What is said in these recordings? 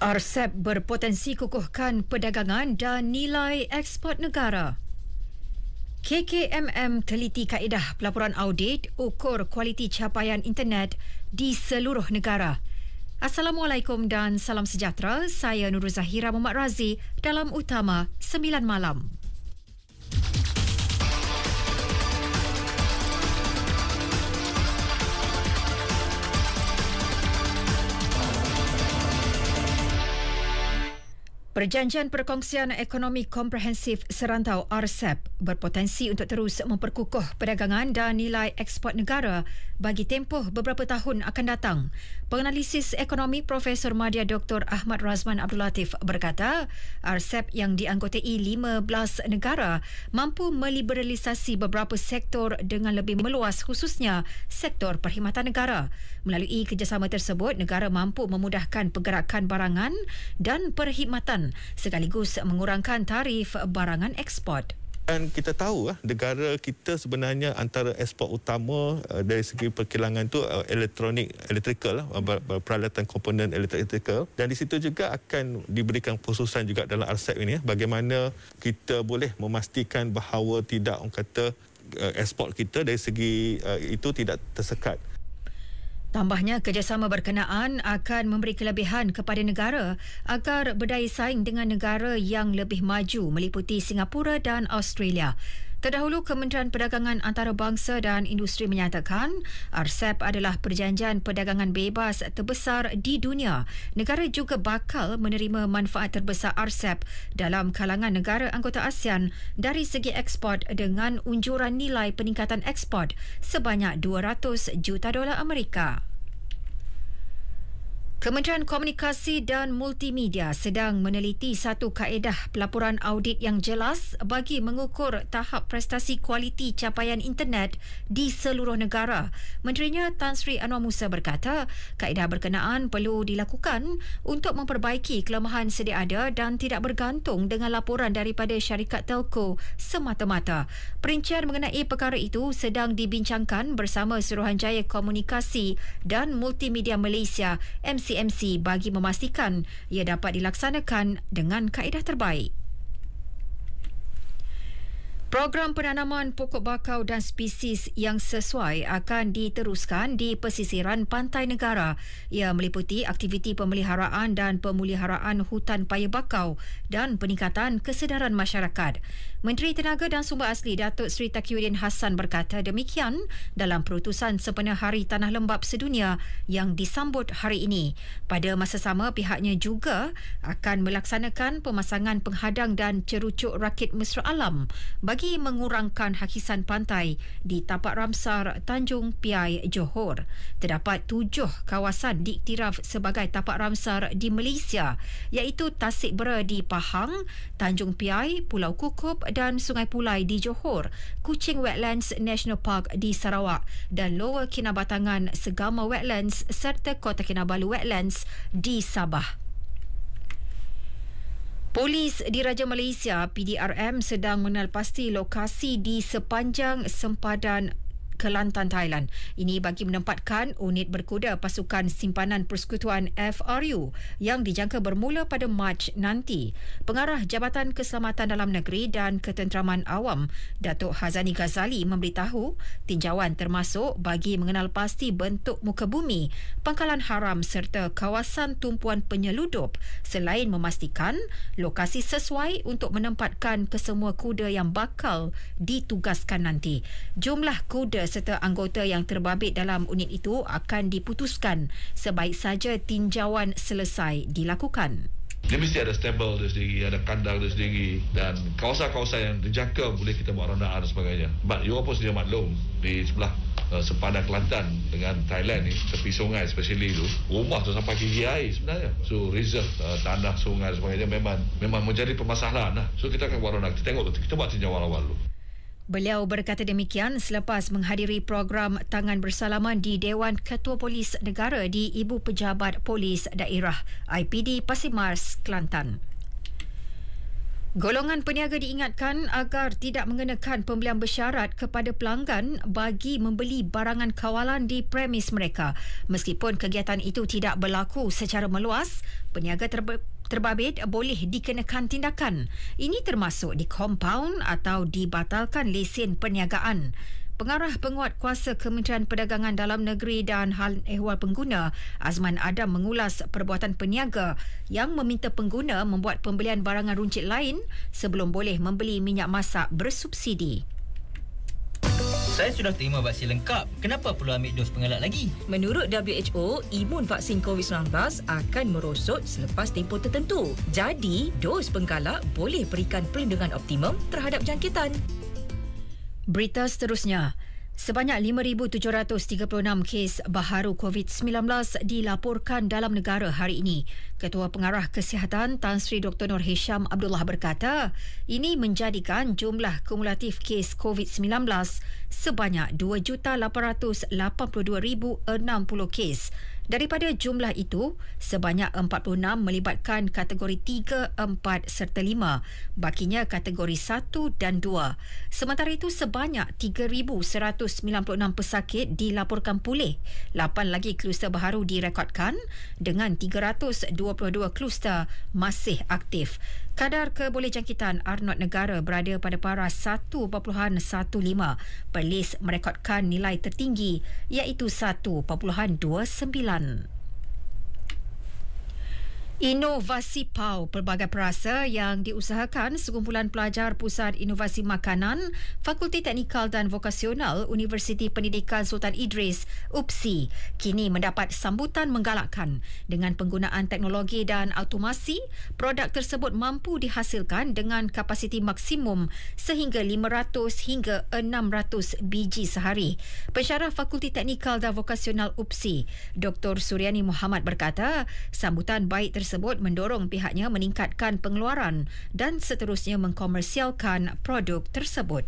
RCEP berpotensi kukuhkan perdagangan dan nilai ekspor negara. KKMM teliti kaedah pelaporan audit ukur kualiti capaian internet di seluruh negara. Assalamualaikum dan salam sejahtera. Saya Nuruzahira Zahira Mohd Razi dalam Utama 9 Malam. Perjanjian Perkongsian Ekonomi Komprehensif Serantau RCEP berpotensi untuk terus memperkukuh perdagangan dan nilai ekspor negara bagi tempoh beberapa tahun akan datang. Penganalisis ekonomi Profesor Madya Dr. Ahmad Razman Abdul Latif berkata, RCEP yang dianggotai 15 negara mampu meliberalisasi beberapa sektor dengan lebih meluas khususnya sektor perkhidmatan negara. Melalui kerjasama tersebut, negara mampu memudahkan pergerakan barangan dan perkhidmatan pelan sekaligus mengurangkan tarif barangan ekspor. Dan kita tahu eh, negara kita sebenarnya antara ekspor utama eh, dari segi perkilangan itu eh, elektronik, elektrikal, peralatan komponen elektrikal. Dan di situ juga akan diberikan khususan juga dalam RCEP ini bagaimana kita boleh memastikan bahawa tidak orang kata ekspor kita dari segi itu tidak tersekat. Tambahnya, kerjasama berkenaan akan memberi kelebihan kepada negara agar berdaya saing dengan negara yang lebih maju meliputi Singapura dan Australia. Terdahulu, Kementerian Perdagangan Antarabangsa dan Industri menyatakan RCEP adalah perjanjian perdagangan bebas terbesar di dunia. Negara juga bakal menerima manfaat terbesar RCEP dalam kalangan negara anggota ASEAN dari segi ekspor dengan unjuran nilai peningkatan ekspor sebanyak 200 juta dolar Amerika. Kementerian Komunikasi dan Multimedia sedang meneliti satu kaedah pelaporan audit yang jelas bagi mengukur tahap prestasi kualiti capaian internet di seluruh negara. Menterinya Tan Sri Anwar Musa berkata, kaedah berkenaan perlu dilakukan untuk memperbaiki kelemahan sedia ada dan tidak bergantung dengan laporan daripada syarikat telco semata-mata. Perincian mengenai perkara itu sedang dibincangkan bersama Suruhanjaya Komunikasi dan Multimedia Malaysia MC CMC bagi memastikan ia dapat dilaksanakan dengan kaedah terbaik. Program penanaman pokok bakau dan spesies yang sesuai akan diteruskan di pesisiran pantai negara. Ia meliputi aktiviti pemeliharaan dan pemuliharaan hutan paya bakau dan peningkatan kesedaran masyarakat. Menteri Tenaga dan Sumber Asli Datuk Seri Takiuddin Hassan berkata demikian dalam perutusan sepenuh Hari Tanah Lembap Sedunia yang disambut hari ini. Pada masa sama, pihaknya juga akan melaksanakan pemasangan penghadang dan cerucuk rakit mesra alam bagi bagi mengurangkan hakisan pantai di tapak Ramsar Tanjung Piai Johor. Terdapat tujuh kawasan diiktiraf sebagai tapak Ramsar di Malaysia iaitu Tasik Bera di Pahang, Tanjung Piai, Pulau Kukup dan Sungai Pulai di Johor, Kuching Wetlands National Park di Sarawak dan Lower Kinabatangan Segama Wetlands serta Kota Kinabalu Wetlands di Sabah. Polis di Raja Malaysia PDRM sedang mengenalpasti lokasi di sepanjang sempadan Kelantan Thailand. Ini bagi menempatkan unit berkuda pasukan simpanan persekutuan FRU yang dijangka bermula pada Mac nanti. Pengarah Jabatan Keselamatan Dalam Negeri dan Ketenteraman Awam, Datuk Hazani Ghazali memberitahu tinjauan termasuk bagi mengenal pasti bentuk muka bumi, pangkalan haram serta kawasan tumpuan penyeludup selain memastikan lokasi sesuai untuk menempatkan kesemua kuda yang bakal ditugaskan nanti. Jumlah kuda beserta anggota yang terbabit dalam unit itu akan diputuskan sebaik saja tinjauan selesai dilakukan. Dia mesti ada stable dia sendiri, ada kandang dia sendiri dan kawasan-kawasan yang dijangka boleh kita buat rondaan dan sebagainya. But you pun sedia maklum di sebelah uh, sepadan Kelantan dengan Thailand ni, tepi sungai especially tu rumah tu sampai gigi air sebenarnya. So reserve uh, tanah sungai dan sebagainya memang memang menjadi permasalahan lah. So kita akan buat rondaan, kita tengok tu, kita buat tinjauan awal-awal dulu. Beliau berkata demikian selepas menghadiri program tangan bersalaman di Dewan Ketua Polis Negara di Ibu Pejabat Polis Daerah IPD Pasir Kelantan. Golongan peniaga diingatkan agar tidak mengenakan pembelian bersyarat kepada pelanggan bagi membeli barangan kawalan di premis mereka. Meskipun kegiatan itu tidak berlaku secara meluas, peniaga terbe- terbabit boleh dikenakan tindakan. Ini termasuk di kompaun atau dibatalkan lesen perniagaan. Pengarah Penguat Kuasa Kementerian Perdagangan Dalam Negeri dan Hal Ehwal Pengguna, Azman Adam mengulas perbuatan peniaga yang meminta pengguna membuat pembelian barangan runcit lain sebelum boleh membeli minyak masak bersubsidi. Saya sudah terima vaksin lengkap. Kenapa perlu ambil dos pengelak lagi? Menurut WHO, imun vaksin COVID-19 akan merosot selepas tempoh tertentu. Jadi, dos penggalak boleh berikan perlindungan optimum terhadap jangkitan. Berita seterusnya. Sebanyak 5736 kes baharu COVID-19 dilaporkan dalam negara hari ini. Ketua Pengarah Kesihatan Tan Sri Dr Nur Hisham Abdullah berkata, ini menjadikan jumlah kumulatif kes COVID-19 sebanyak 2,882,060 kes Daripada jumlah itu, sebanyak 46 melibatkan kategori 3, 4 serta 5, bakinya kategori 1 dan 2. Sementara itu, sebanyak 3,196 pesakit dilaporkan pulih. 8 lagi kluster baru direkodkan dengan 322 kluster masih aktif. Kadar kebolehjangkitan Arnott Negara berada pada paras 1.15. Perlis merekodkan nilai tertinggi iaitu 1.29. done. Inovasi PAU pelbagai perasa yang diusahakan sekumpulan pelajar Pusat Inovasi Makanan, Fakulti Teknikal dan Vokasional Universiti Pendidikan Sultan Idris, UPSI, kini mendapat sambutan menggalakkan. Dengan penggunaan teknologi dan automasi, produk tersebut mampu dihasilkan dengan kapasiti maksimum sehingga 500 hingga 600 biji sehari. Pensyarah Fakulti Teknikal dan Vokasional UPSI, Dr. Suryani Muhammad berkata, sambutan baik tersebut tersebut mendorong pihaknya meningkatkan pengeluaran dan seterusnya mengkomersialkan produk tersebut.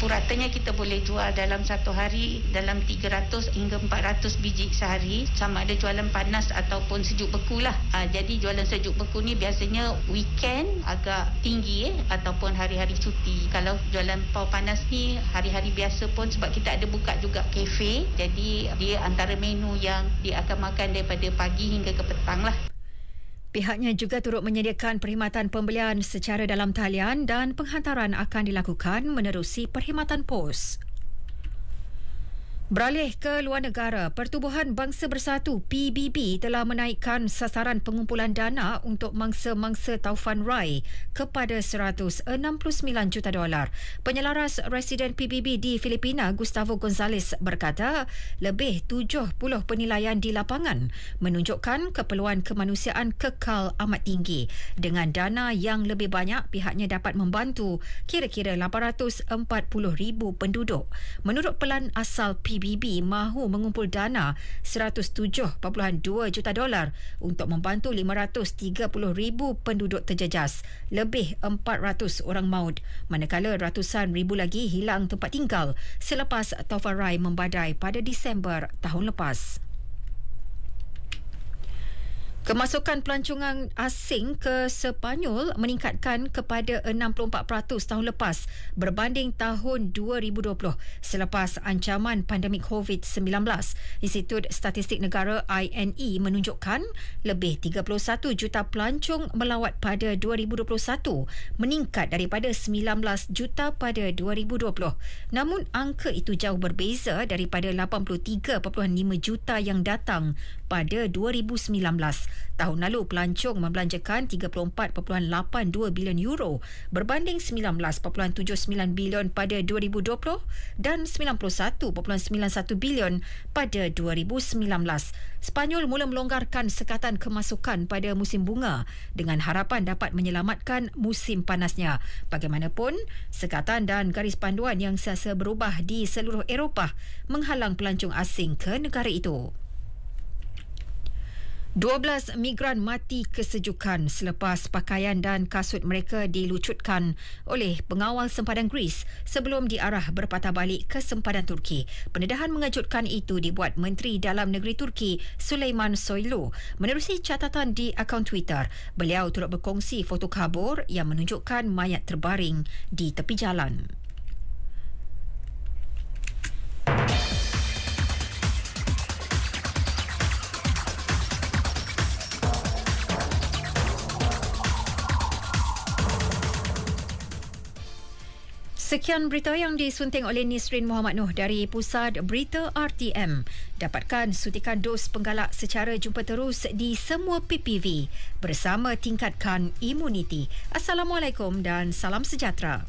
Puratanya kita boleh jual dalam satu hari dalam 300 hingga 400 biji sehari sama ada jualan panas ataupun sejuk beku lah. Ha, jadi jualan sejuk beku ni biasanya weekend agak tinggi eh, ataupun hari-hari cuti. Kalau jualan pau panas ni hari-hari biasa pun sebab kita ada buka juga kafe jadi dia antara menu yang dia akan makan daripada pagi hingga ke petang lah. Pihaknya juga turut menyediakan perkhidmatan pembelian secara dalam talian dan penghantaran akan dilakukan menerusi perkhidmatan pos. Beralih ke luar negara, Pertubuhan Bangsa Bersatu PBB telah menaikkan sasaran pengumpulan dana untuk mangsa-mangsa Taufan Rai kepada 169 juta dolar. Penyelaras Residen PBB di Filipina, Gustavo Gonzalez berkata, lebih 70 penilaian di lapangan menunjukkan keperluan kemanusiaan kekal amat tinggi. Dengan dana yang lebih banyak, pihaknya dapat membantu kira-kira 840 ribu penduduk. Menurut pelan asal PBB, PBB mahu mengumpul dana 107.2 juta dolar untuk membantu 530,000 penduduk terjejas, lebih 400 orang maut, manakala ratusan ribu lagi hilang tempat tinggal selepas Taufan membadai pada Disember tahun lepas. Kemasukan pelancongan asing ke Sepanyol meningkatkan kepada 64% tahun lepas berbanding tahun 2020 selepas ancaman pandemik COVID-19. Institut Statistik Negara INE menunjukkan lebih 31 juta pelancong melawat pada 2021 meningkat daripada 19 juta pada 2020. Namun angka itu jauh berbeza daripada 83.5 juta yang datang pada 2019. Tahun lalu, pelancong membelanjakan 34.82 bilion euro berbanding 19.79 bilion pada 2020 dan 91.91 bilion pada 2019. Spanyol mula melonggarkan sekatan kemasukan pada musim bunga dengan harapan dapat menyelamatkan musim panasnya. Bagaimanapun, sekatan dan garis panduan yang siasa berubah di seluruh Eropah menghalang pelancong asing ke negara itu. 12 migran mati kesejukan selepas pakaian dan kasut mereka dilucutkan oleh pengawal sempadan Greece sebelum diarah berpatah balik ke sempadan Turki. Pendedahan mengejutkan itu dibuat Menteri Dalam Negeri Turki Suleiman Soylu menerusi catatan di akaun Twitter. Beliau turut berkongsi foto kabur yang menunjukkan mayat terbaring di tepi jalan. Sekian berita yang disunting oleh Nisrin Muhammad Noh dari Pusat Berita RTM. Dapatkan suntikan dos penggalak secara jumpa terus di semua PPV bersama tingkatkan imuniti. Assalamualaikum dan salam sejahtera.